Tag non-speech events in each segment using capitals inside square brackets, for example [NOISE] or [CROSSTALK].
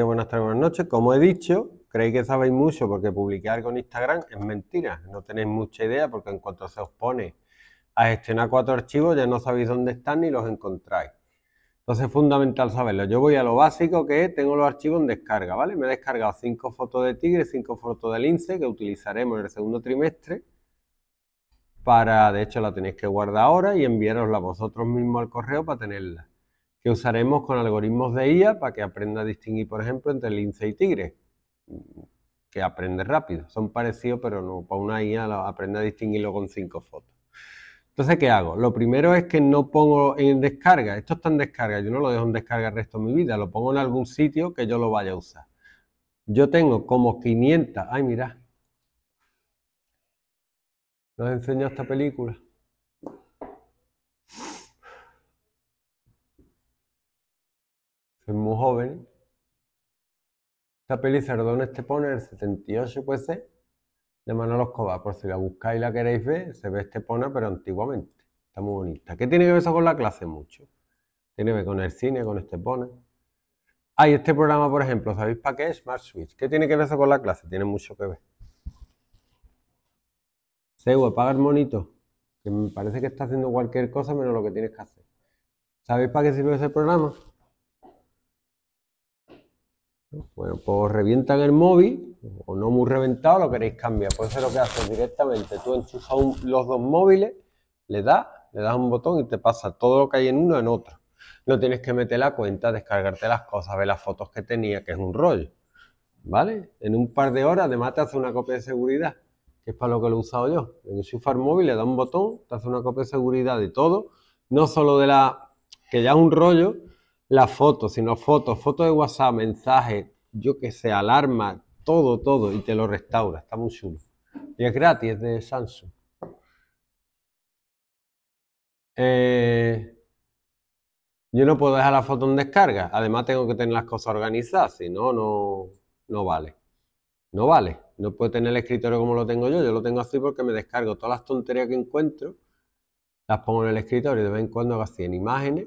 buenas tardes, buenas noches. Como he dicho, creéis que sabéis mucho porque publicar con Instagram. Es mentira, no tenéis mucha idea porque en cuanto se os pone a gestionar cuatro archivos ya no sabéis dónde están ni los encontráis. Entonces es fundamental saberlo. Yo voy a lo básico que tengo los archivos en descarga, ¿vale? Me he descargado cinco fotos de tigre, cinco fotos de lince que utilizaremos en el segundo trimestre para, de hecho la tenéis que guardar ahora y enviarosla vosotros mismos al correo para tenerla que usaremos con algoritmos de IA para que aprenda a distinguir, por ejemplo, entre lince y tigre, que aprende rápido. Son parecidos, pero no, para una IA aprende a distinguirlo con cinco fotos. Entonces, ¿qué hago? Lo primero es que no pongo en descarga. Esto está en descarga, yo no lo dejo en descarga el resto de mi vida, lo pongo en algún sitio que yo lo vaya a usar. Yo tengo como 500, ay, no nos enseñó esta película. soy muy joven. Esta peli Cerdón pone? El 78 puede ser, de Manolo Escobar. Por si la buscáis y la queréis ver, se ve este pone pero antiguamente. Está muy bonita. ¿Qué tiene que ver eso con la clase? Mucho. Tiene que ver con el cine, con este Hay ah, este programa, por ejemplo, ¿sabéis para qué? Es Smart Switch. ¿Qué tiene que ver eso con la clase? Tiene mucho que ver. Seguro, apaga el monito. Que me parece que está haciendo cualquier cosa menos lo que tienes que hacer. ¿Sabéis para qué sirve ese programa? Bueno, pues revientan el móvil, o no muy reventado, lo queréis cambiar. puede ser lo que haces directamente. Tú enchufas los dos móviles, le das, le das un botón y te pasa todo lo que hay en uno en otro. No tienes que meter la cuenta, descargarte las cosas, ver las fotos que tenía, que es un rollo. ¿Vale? En un par de horas además te hace una copia de seguridad, que es para lo que lo he usado yo. Enchufar móvil, le da un botón, te hace una copia de seguridad de todo, no solo de la... que ya es un rollo, la foto, sino fotos, fotos de WhatsApp, mensajes, yo que sé, alarma, todo, todo, y te lo restaura. Está muy chulo. Y es gratis, es de Samsung. Eh, yo no puedo dejar la foto en descarga. Además, tengo que tener las cosas organizadas, si no, no, no vale. No vale. No puedo tener el escritorio como lo tengo yo. Yo lo tengo así porque me descargo todas las tonterías que encuentro, las pongo en el escritorio. De vez en cuando hago así en imágenes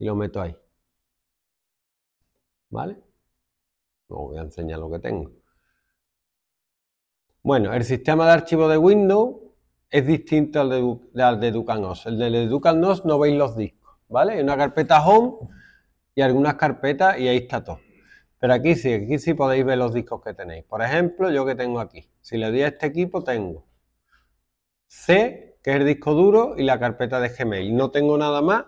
y lo meto ahí. ¿Vale? Os voy a enseñar lo que tengo. Bueno, el sistema de archivo de Windows es distinto al de, al de El de DucanOS no veis los discos, ¿vale? Hay una carpeta Home y algunas carpetas y ahí está todo. Pero aquí sí, aquí sí podéis ver los discos que tenéis. Por ejemplo, yo que tengo aquí. Si le doy a este equipo, tengo C, que es el disco duro, y la carpeta de Gmail. No tengo nada más.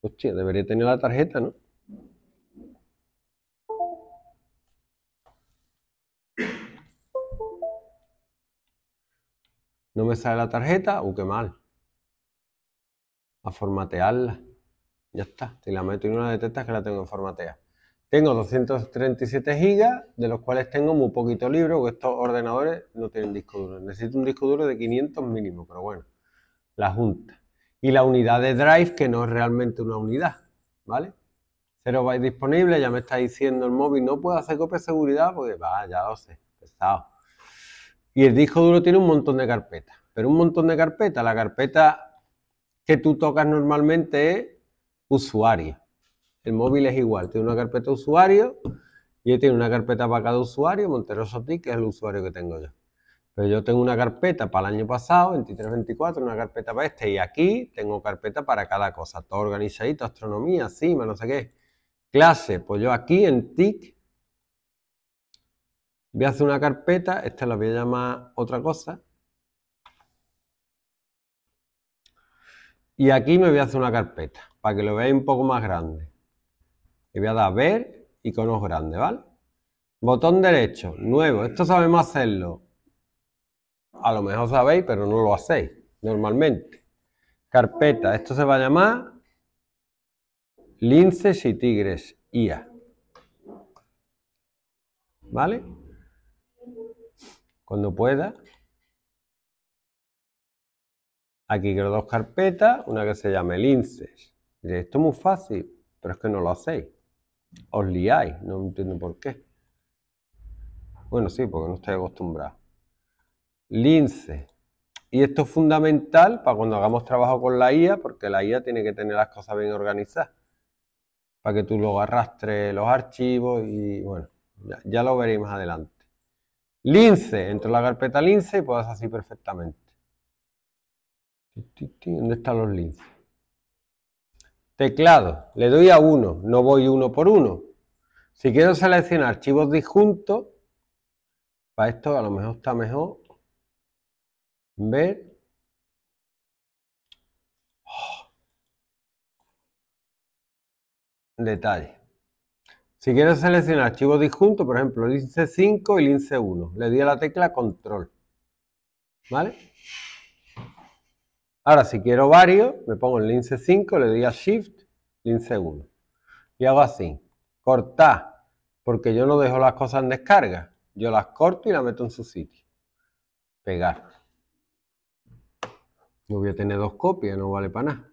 Hostia, debería tener la tarjeta, ¿no? no me sale la tarjeta, o uh, qué mal. A formatearla. Ya está, si la meto en una de estas que la tengo en formatea Tengo 237 gigas, de los cuales tengo muy poquito libro porque estos ordenadores no tienen disco duro. Necesito un disco duro de 500 mínimo, pero bueno, la junta. Y la unidad de drive, que no es realmente una unidad, ¿vale? 0 bytes disponible, ya me está diciendo el móvil, no puedo hacer copia de seguridad, porque va, ya lo sé, pesado. Y el disco duro tiene un montón de carpetas, pero un montón de carpetas. La carpeta que tú tocas normalmente es usuario. El móvil es igual, tiene una carpeta usuario, y tiene una carpeta para cada usuario, Monteroso TIC es el usuario que tengo yo. Pero yo tengo una carpeta para el año pasado, 23-24, una carpeta para este, y aquí tengo carpeta para cada cosa, todo organizadito, astronomía, cima, no sé qué, clase. Pues yo aquí en TIC Voy a hacer una carpeta, esta la voy a llamar otra cosa. Y aquí me voy a hacer una carpeta, para que lo veáis un poco más grande. Le voy a dar ver y con grande, grandes, ¿vale? Botón derecho, nuevo. Esto sabemos hacerlo. A lo mejor sabéis, pero no lo hacéis normalmente. Carpeta, esto se va a llamar linces y tigres IA. ¿Vale? cuando pueda. Aquí creo dos carpetas, una que se llame linces. esto es muy fácil, pero es que no lo hacéis. Os liáis, no entiendo por qué. Bueno, sí, porque no estáis acostumbrado. Lince. Y esto es fundamental para cuando hagamos trabajo con la IA, porque la IA tiene que tener las cosas bien organizadas. Para que tú lo arrastres los archivos y bueno, ya, ya lo veréis más adelante. Lince, entro la carpeta lince y puedo hacer así perfectamente. ¿Dónde están los lince? Teclado, le doy a uno, no voy uno por uno. Si quiero seleccionar archivos disjuntos, para esto a lo mejor está mejor ver. Detalle. Si quiero seleccionar archivos disjuntos, por ejemplo, el 5 y lince 1, le di a la tecla control. ¿Vale? Ahora, si quiero varios, me pongo el lince 5, le di a Shift, lince 1. Y hago así, cortar, porque yo no dejo las cosas en descarga. Yo las corto y las meto en su sitio. Pegar. No voy a tener dos copias, no vale para nada.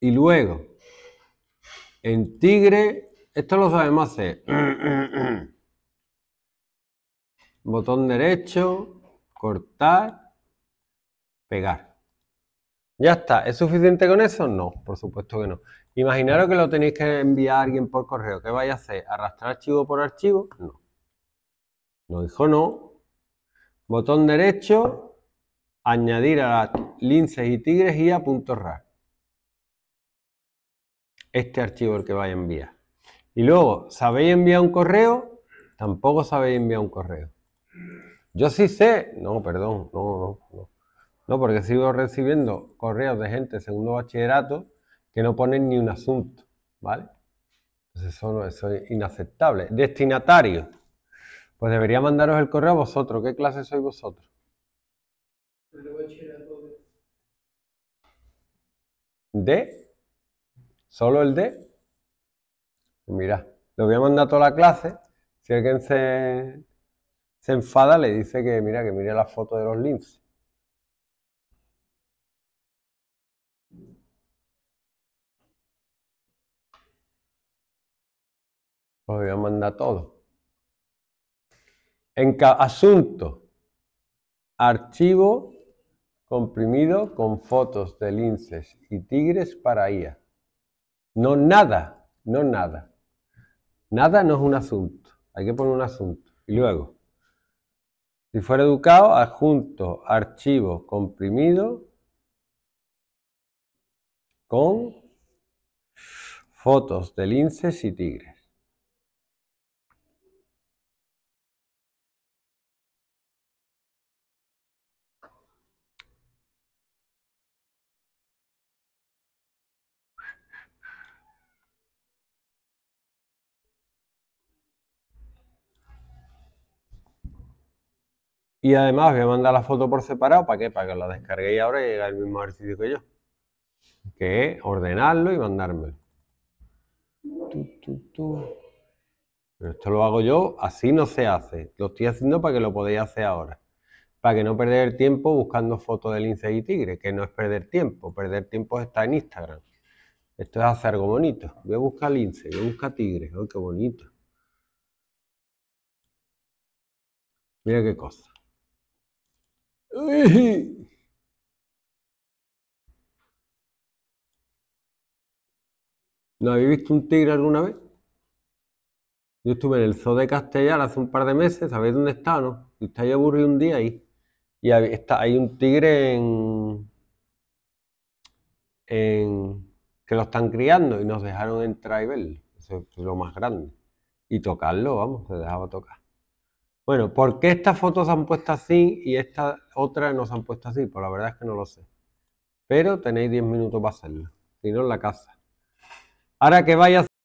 Y luego, en Tigre esto lo sabemos hacer. [CLEARS THROAT] Botón derecho, cortar, pegar. ¿Ya está? ¿Es suficiente con eso? No, por supuesto que no. Imaginaros que lo tenéis que enviar a alguien por correo. ¿Qué vais a hacer? ¿Arrastrar archivo por archivo? No. No dijo no. Botón derecho, añadir a las linces y tigres y a Este archivo el que vais a enviar. Y luego, ¿sabéis enviar un correo? Tampoco sabéis enviar un correo. Yo sí sé, no, perdón, no, no, no. No, porque sigo recibiendo correos de gente segundo bachillerato que no ponen ni un asunto, ¿vale? Entonces eso, es inaceptable. Destinatario. Pues debería mandaros el correo a vosotros. ¿Qué clase sois vosotros? ¿De? ¿Solo el de? Pues mira, lo voy a mandar a toda la clase. Si alguien se, se enfada, le dice que mira, que mire la foto de los linces. lo voy a mandar todo. En asunto, archivo comprimido con fotos de linces y tigres para IA. No nada, no nada. Nada no es un asunto. Hay que poner un asunto. Y luego, si fuera educado, adjunto, archivo, comprimido, con fotos de linces y tigres. Y además voy a mandar la foto por separado, ¿para qué? Para que la descarguéis ahora y el mismo ejercicio que yo. Que ordenarlo y mandármelo. Pero esto lo hago yo, así no se hace. Lo estoy haciendo para que lo podáis hacer ahora. Para que no perder tiempo buscando fotos del lince y tigre, que no es perder tiempo. Perder tiempo está en Instagram. Esto es hacer algo bonito. Voy a buscar lince, voy a buscar tigre. ¡Ay, qué bonito! Mira qué cosa. [LAUGHS] ¿No habéis visto un tigre alguna vez? Yo estuve en el zoo de Castellar hace un par de meses, ¿sabéis dónde está, no? Y ahí aburrido un día ahí. Y está, hay un tigre en, en, que lo están criando y nos dejaron entrar y verlo. es lo más grande. Y tocarlo, vamos, se dejaba tocar. Bueno, ¿por qué estas fotos se han puesto así y esta otra no se han puesto así? Pues la verdad es que no lo sé. Pero tenéis 10 minutos para hacerlo. Si no, en la casa. Ahora que vayas...